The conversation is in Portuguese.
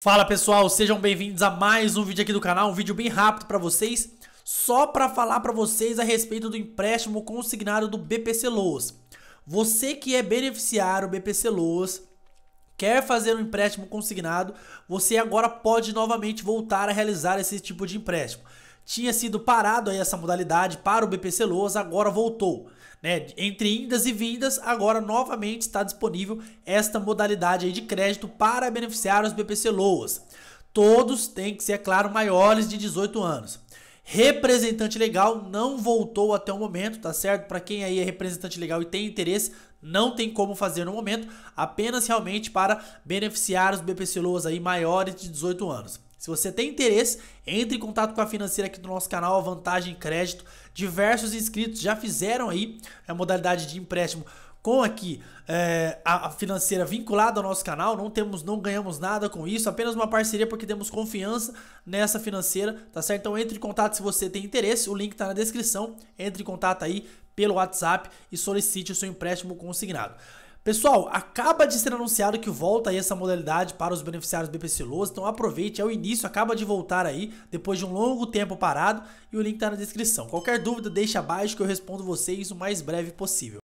Fala pessoal, sejam bem-vindos a mais um vídeo aqui do canal, um vídeo bem rápido para vocês, só para falar para vocês a respeito do empréstimo consignado do BPC Loas. Você que é beneficiário BPC Loas, quer fazer um empréstimo consignado, você agora pode novamente voltar a realizar esse tipo de empréstimo tinha sido parado aí essa modalidade para o BPC Loas, agora voltou. Né? Entre indas e vindas, agora novamente está disponível esta modalidade aí de crédito para beneficiar os BPC Loas. Todos têm que ser, é claro, maiores de 18 anos. Representante legal não voltou até o momento, tá certo? Para quem aí é representante legal e tem interesse, não tem como fazer no momento, apenas realmente para beneficiar os BPC Loas aí maiores de 18 anos. Se você tem interesse, entre em contato com a financeira aqui do nosso canal, Vantagem Crédito. Diversos inscritos já fizeram aí a modalidade de empréstimo com aqui é, a financeira vinculada ao nosso canal. Não temos, não ganhamos nada com isso, apenas uma parceria porque temos confiança nessa financeira, tá certo? Então entre em contato se você tem interesse, o link está na descrição. Entre em contato aí pelo WhatsApp e solicite o seu empréstimo consignado. Pessoal, acaba de ser anunciado que volta aí essa modalidade para os beneficiários do BPC Loas, então aproveite, é o início, acaba de voltar aí, depois de um longo tempo parado, e o link está na descrição. Qualquer dúvida, deixa abaixo que eu respondo vocês o mais breve possível.